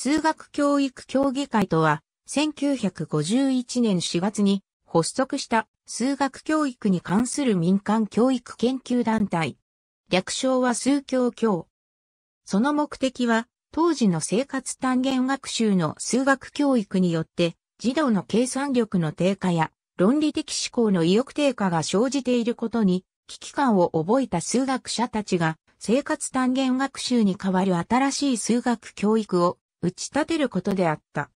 数学教育協議会とは、1951年4月に発足した数学教育に関する民間教育研究団体。略称は数教協。その目的は、当時の生活単元学習の数学教育によって、児童の計算力の低下や論理的思考の意欲低下が生じていることに、危機感を覚えた数学者たちが生活単元学習に代わる新しい数学教育を打ち立てることであった。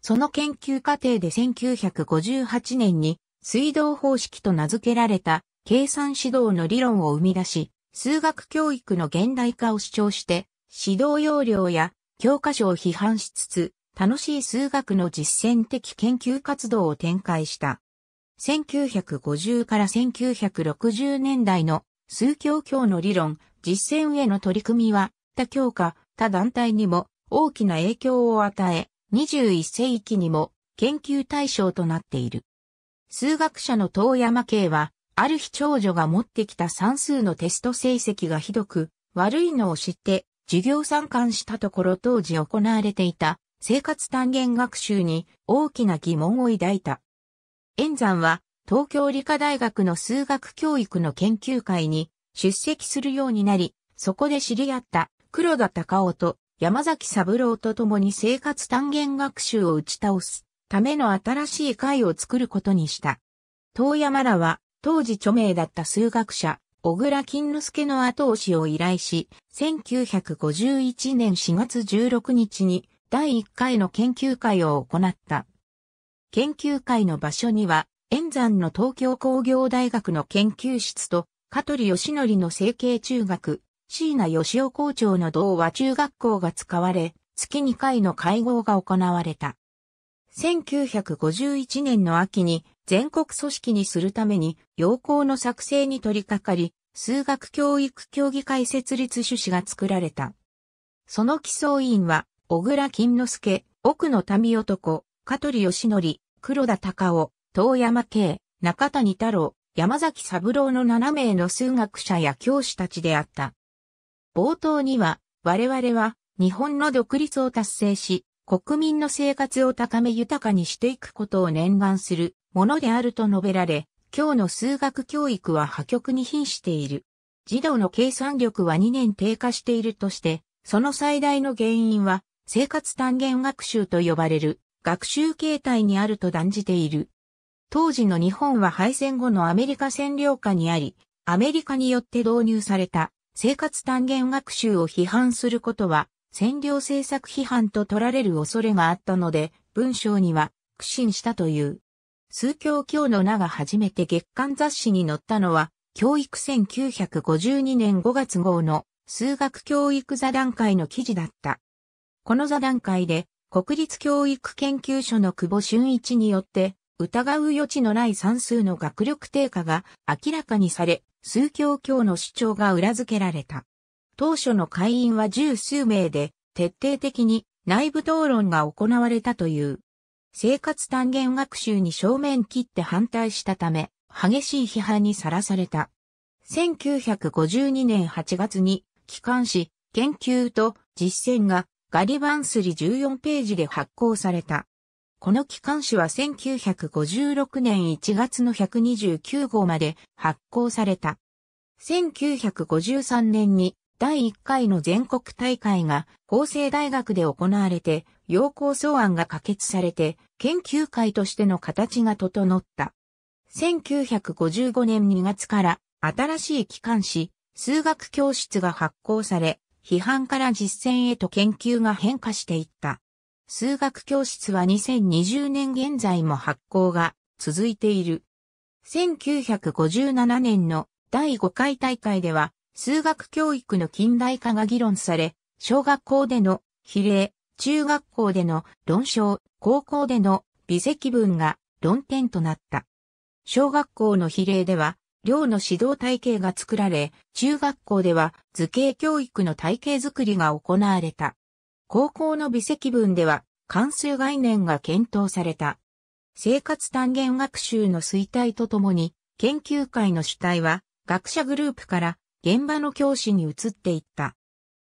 その研究過程で1958年に水道方式と名付けられた計算指導の理論を生み出し、数学教育の現代化を主張して、指導要領や教科書を批判しつつ、楽しい数学の実践的研究活動を展開した。1950から1960年代の数教教の理論、実践への取り組みは、他教科、他団体にも大きな影響を与え、21世紀にも研究対象となっている。数学者の遠山慶は、ある日長女が持ってきた算数のテスト成績がひどく、悪いのを知って、授業参観したところ当時行われていた生活単元学習に大きな疑問を抱いた。演山は東京理科大学の数学教育の研究会に出席するようになり、そこで知り合った黒田隆夫と山崎三郎と共に生活単元学習を打ち倒すための新しい会を作ることにした。遠山らは当時著名だった数学者、小倉金之助の後押しを依頼し、1951年4月16日に第1回の研究会を行った。研究会の場所には、円山の東京工業大学の研究室と、香取義則の成形中学、椎名義雄校長の同和中学校が使われ、月2回の会合が行われた。1951年の秋に全国組織にするために要項の作成に取り掛かり、数学教育協議会設立趣旨が作られた。その基礎委員は、小倉金之助、奥野民男、香取義則、黒田隆夫、遠山慶、中谷太郎、山崎三郎の7名の数学者や教師たちであった。冒頭には、我々は日本の独立を達成し、国民の生活を高め豊かにしていくことを念願するものであると述べられ、今日の数学教育は破局に瀕している。児童の計算力は2年低下しているとして、その最大の原因は生活単元学習と呼ばれる学習形態にあると断じている。当時の日本は敗戦後のアメリカ占領下にあり、アメリカによって導入された生活単元学習を批判することは、占領政策批判と取られる恐れがあったので、文章には苦心したという。数教教の名が初めて月刊雑誌に載ったのは、教育1952年5月号の数学教育座談会の記事だった。この座談会で、国立教育研究所の久保俊一によって、疑う余地のない算数の学力低下が明らかにされ、数教教の主張が裏付けられた。当初の会員は十数名で、徹底的に内部討論が行われたという。生活単元学習に正面切って反対したため、激しい批判にさらされた。1952年8月に、機関紙、研究と実践がガリバンスリ14ページで発行された。この機関紙は1956年1月の129号まで発行された。1953年に第1回の全国大会が法政大学で行われて、要項草案が可決されて、研究会としての形が整った。1955年2月から新しい機関紙、数学教室が発行され、批判から実践へと研究が変化していった。数学教室は2020年現在も発行が続いている。1957年の第5回大会では、数学教育の近代化が議論され、小学校での比例、中学校での論証、高校での微積分が論点となった。小学校の比例では、寮の指導体系が作られ、中学校では図形教育の体系作りが行われた。高校の微積分では関数概念が検討された。生活単元学習の衰退とともに、研究会の主体は学者グループから現場の教師に移っていった。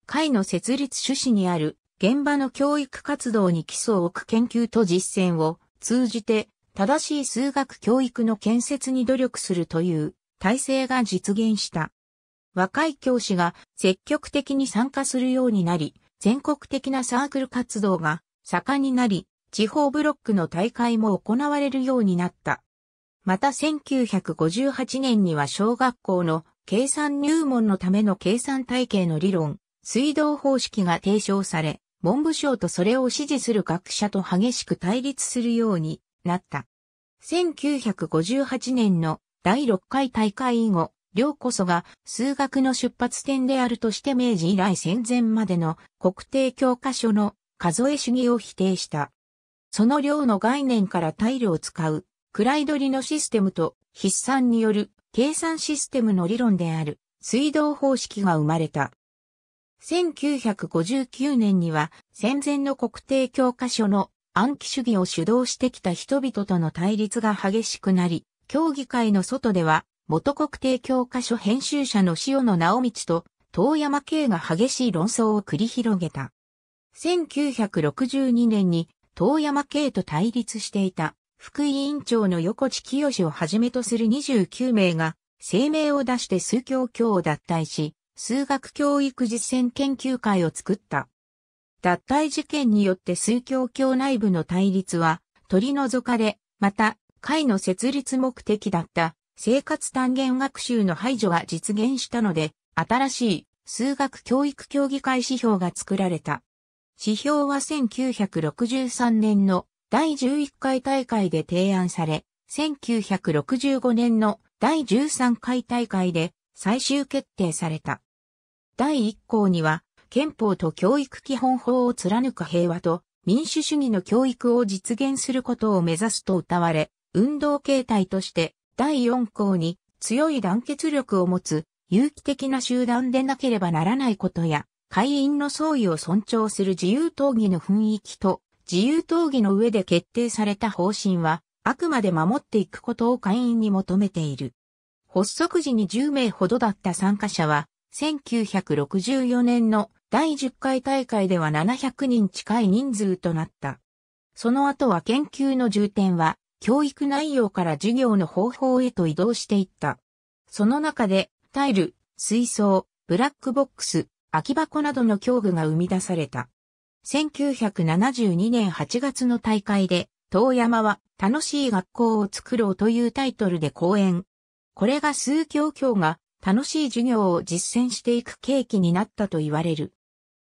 会の設立趣旨にある現場の教育活動に基礎を置く研究と実践を通じて正しい数学教育の建設に努力するという体制が実現した。若い教師が積極的に参加するようになり、全国的なサークル活動が盛んになり、地方ブロックの大会も行われるようになった。また1958年には小学校の計算入門のための計算体系の理論、水道方式が提唱され、文部省とそれを支持する学者と激しく対立するようになった。1958年の第6回大会以後、両こそが数学の出発点であるとして明治以来戦前までの国定教科書の数え主義を否定した。その量の概念からタイルを使う、位取りのシステムと筆算による計算システムの理論である水道方式が生まれた。1959年には戦前の国定教科書の暗記主義を主導してきた人々との対立が激しくなり、協議会の外では元国定教科書編集者の塩野直道と遠山慶が激しい論争を繰り広げた。1962年に遠山慶と対立していた副委員長の横地清をはじめとする29名が声明を出して数教教を脱退し、数学教育実践研究会を作った。脱退事件によって数教教内部の対立は取り除かれ、また会の設立目的だった生活単元学習の排除が実現したので、新しい数学教育協議会指標が作られた。指標は1963年の第11回大会で提案され、1965年の第13回大会で最終決定された。第1項には、憲法と教育基本法を貫く平和と民主主義の教育を実現することを目指すと謳われ、運動形態として第四項に強い団結力を持つ有機的な集団でなければならないことや、会員の総意を尊重する自由討議の雰囲気と、自由討議の上で決定された方針は、あくまで守っていくことを会員に求めている。発足時に10名ほどだった参加者は、1964年の第10回大会では700人近い人数となった。その後は研究の重点は、教育内容から授業の方法へと移動していった。その中で、タイル、水槽、ブラックボックス、空き箱などの教具が生み出された。1972年8月の大会で、遠山は楽しい学校を作ろうというタイトルで講演。これが数教教が楽しい授業を実践していく契機になったと言われる。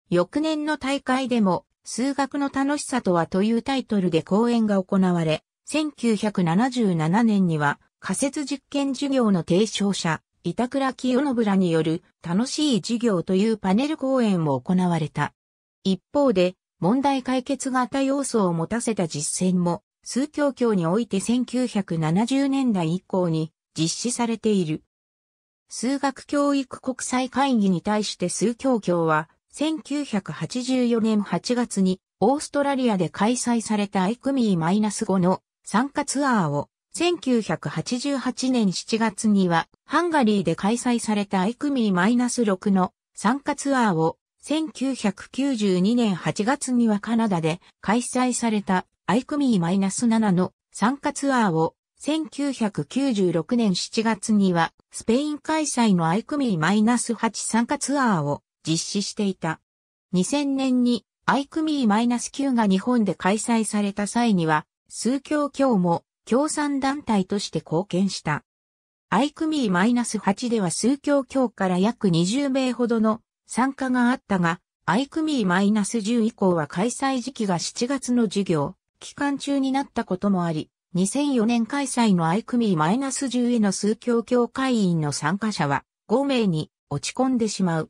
翌年の大会でも数学の楽しさとはというタイトルで講演が行われ、1977年には仮説実験授業の提唱者、板倉清信らによる楽しい授業というパネル講演も行われた。一方で、問題解決型要素を持たせた実践も、数教教において1970年代以降に実施されている。数学教育国際会議に対して数教教は、1984年8月にオーストラリアで開催された i c 5の参加ツアーを1988年7月にはハンガリーで開催されたアイクミー -6 の参加ツアーを1992年8月にはカナダで開催されたアイクミー -7 の参加ツアーを1996年7月にはスペイン開催のアイクミー -8 参加ツアーを実施していた。2000年にアイクミー -9 が日本で開催された際には数教教も共産団体として貢献した。アイクミー -8 では数教教から約20名ほどの参加があったが、アイ愛組 -10 以降は開催時期が7月の授業、期間中になったこともあり、2004年開催のアイ愛組 -10 への数教教会員の参加者は5名に落ち込んでしまう。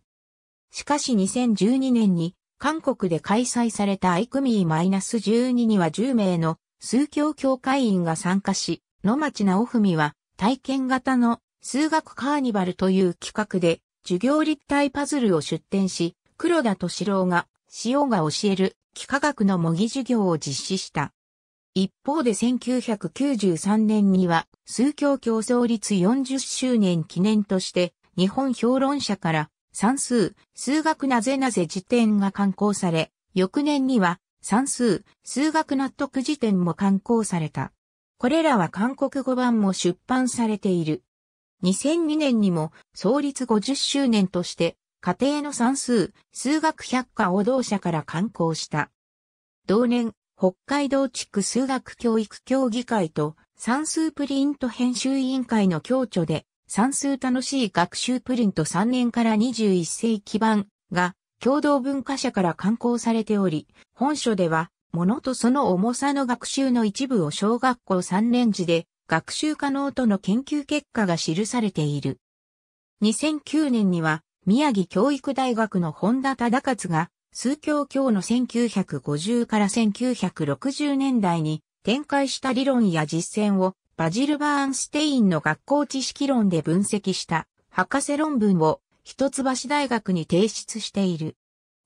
しかし2012年に韓国で開催されたアイクミー -12 には10名の数教協会員が参加し、野町直文は体験型の数学カーニバルという企画で授業立体パズルを出展し、黒田敏郎が、塩が教える幾何学の模擬授業を実施した。一方で1993年には、数教協創立40周年記念として、日本評論者から、算数、数学なぜなぜ辞典が刊行され、翌年には、算数、数学納得辞典も刊行された。これらは韓国語版も出版されている。2002年にも創立50周年として家庭の算数、数学百科を同社から刊行した。同年、北海道地区数学教育協議会と算数プリント編集委員会の協調で算数楽しい学習プリント3年から21世紀版が共同文化社から刊行されており、本書では、ものとその重さの学習の一部を小学校3年時で学習可能との研究結果が記されている。2009年には宮城教育大学の本田忠勝が数教教の1950から1960年代に展開した理論や実践をバジル・バーンステインの学校知識論で分析した博士論文を一橋大学に提出している。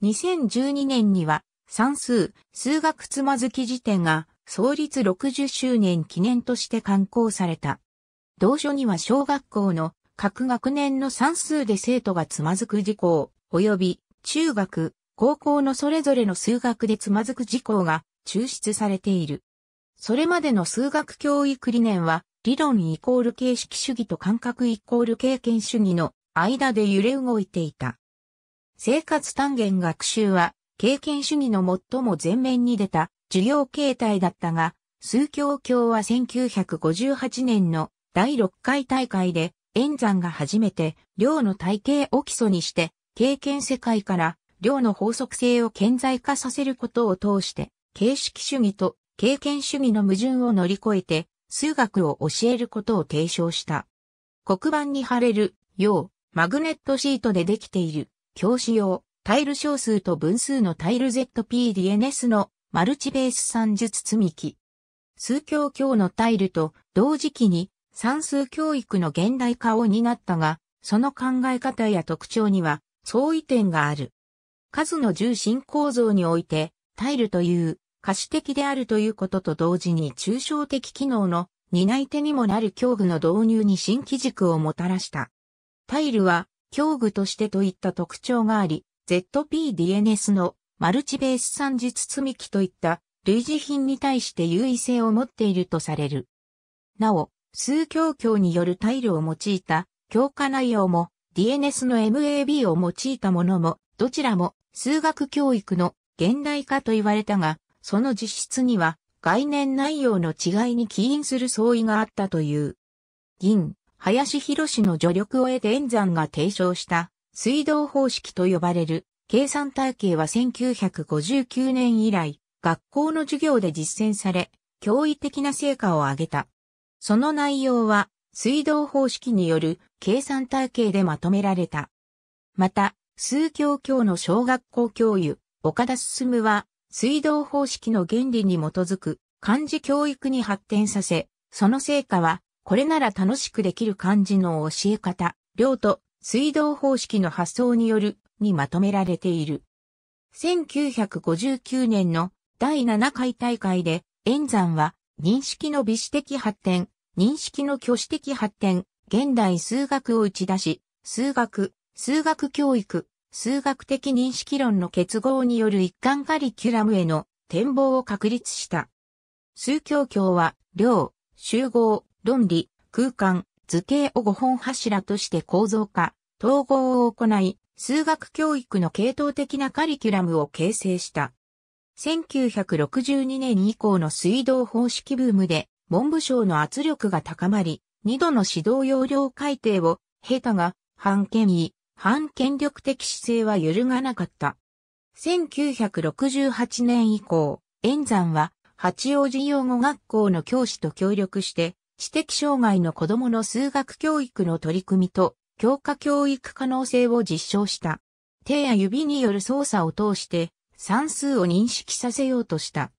2012年には、算数、数学つまずき辞典が創立60周年記念として刊行された。同書には小学校の各学年の算数で生徒がつまずく事項、及び中学、高校のそれぞれの数学でつまずく事項が抽出されている。それまでの数学教育理念は、理論イコール形式主義と感覚イコール経験主義の間で揺れ動いていた。生活単元学習は、経験主義の最も前面に出た授業形態だったが、数教教は1958年の第6回大会で、演算が初めて、量の体系を基礎にして、経験世界から量の法則性を顕在化させることを通して、形式主義と経験主義の矛盾を乗り越えて、数学を教えることを提唱した。黒板に貼れる、よう、マグネットシートでできている、教師用、タイル小数と分数のタイル ZPDNS のマルチベース算術積み木。数教教のタイルと同時期に算数教育の現代化を担ったが、その考え方や特徴には相違点がある。数の重心構造において、タイルという可視的であるということと同時に抽象的機能の担い手にもなる教具の導入に新機軸をもたらした。タイルは、競具としてといった特徴があり、ZPDNS のマルチベース算術積み木といった類似品に対して優位性を持っているとされる。なお、数教教によるタイルを用いた強化内容も DNS の MAB を用いたものもどちらも数学教育の現代化と言われたが、その実質には概念内容の違いに起因する相違があったという。銀、林博士の助力を得て演算が提唱した水道方式と呼ばれる計算体系は1959年以来学校の授業で実践され驚異的な成果を上げた。その内容は水道方式による計算体系でまとめられた。また、数教教の小学校教諭、岡田進は、水道方式の原理に基づく漢字教育に発展させ、その成果はこれなら楽しくできる漢字の教え方、量と水道方式の発想によるにまとめられている。1959年の第7回大会で、演山は認識の微視的発展、認識の挙手的発展、現代数学を打ち出し、数学、数学教育、数学的認識論の結合による一貫カリキュラムへの展望を確立した。数教教は、量、集合、論理、空間、図形を五本柱として構造化、統合を行い、数学教育の系統的なカリキュラムを形成した。1962年以降の水道方式ブームで、文部省の圧力が高まり、二度の指導要領改定を、経たが、反権威、反権力的姿勢は揺るがなかった。1968年以降、円山は、八王子用語学校の教師と協力して、知的障害の子供の数学教育の取り組みと、教科教育可能性を実証した。手や指による操作を通して、算数を認識させようとした。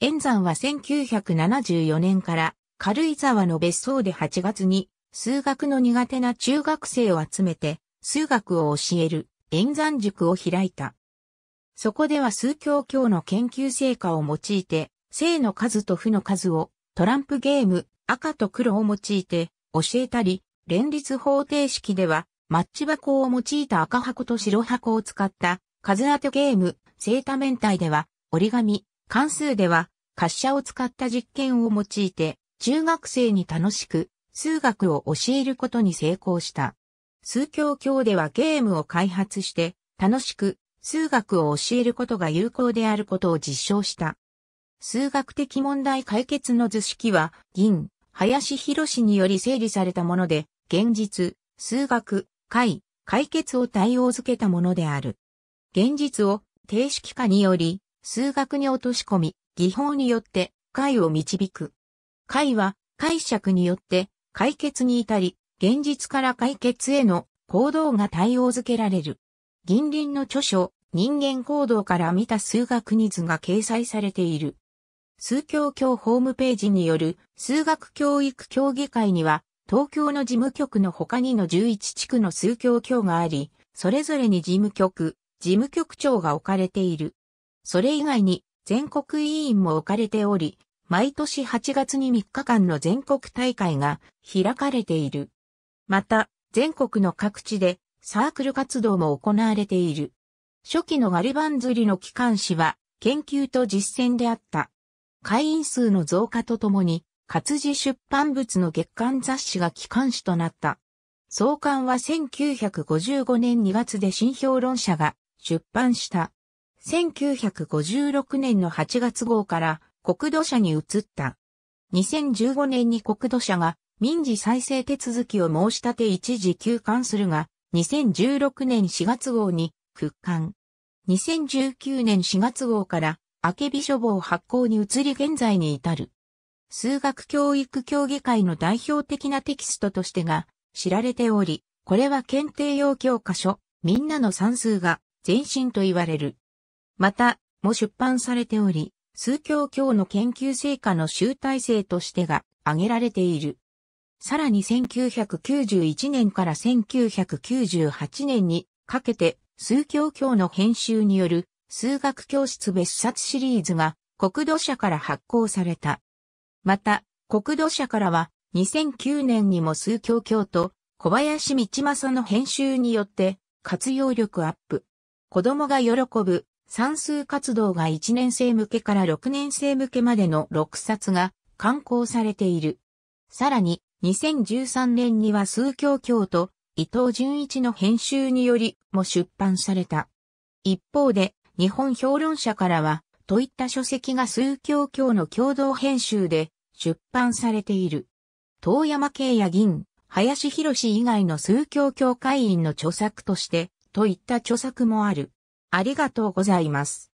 演算は1974年から軽井沢の別荘で8月に数学の苦手な中学生を集めて数学を教える演算塾を開いた。そこでは数教教の研究成果を用いて正の数と負の数をトランプゲーム赤と黒を用いて教えたり、連立方程式ではマッチ箱を用いた赤箱と白箱を使った数当てゲーム、正多面体では折り紙、関数では滑車を使った実験を用いて中学生に楽しく数学を教えることに成功した。数教教ではゲームを開発して楽しく数学を教えることが有効であることを実証した。数学的問題解決の図式は銀、林博士により整理されたもので、現実、数学、解、解決を対応づけたものである。現実を定式化により、数学に落とし込み、技法によって解を導く。解は解釈によって解決に至り、現実から解決への行動が対応づけられる。銀輪の著書、人間行動から見た数学に図が掲載されている。数教教ホームページによる数学教育協議会には、東京の事務局の他にの11地区の数教教があり、それぞれに事務局、事務局長が置かれている。それ以外に全国委員も置かれており、毎年8月に3日間の全国大会が開かれている。また、全国の各地でサークル活動も行われている。初期のガリバン釣りの機関誌は研究と実践であった。会員数の増加とともに、活字出版物の月刊雑誌が機関誌となった。創刊は1955年2月で新評論者が出版した。1956年の8月号から国土社に移った。2015年に国土社が民事再生手続きを申し立て一時休刊するが、2016年4月号に復刊。2019年4月号から明美書房発行に移り現在に至る。数学教育協議会の代表的なテキストとしてが知られており、これは検定用教科書、みんなの算数が前身と言われる。また、も出版されており、数教教の研究成果の集大成としてが挙げられている。さらに1991年から1998年にかけて数教教の編集による数学教室別冊シリーズが国土社から発行された。また、国土社からは2009年にも数教教と小林道正の編集によって活用力アップ。子供が喜ぶ算数活動が1年生向けから6年生向けまでの6冊が刊行されている。さらに2013年には数教教と伊藤淳一の編集によりも出版された。一方で日本評論者からは、といった書籍が数教教の共同編集で出版されている。遠山慶也銀、林博士以外の数教教会員の著作として、といった著作もある。ありがとうございます。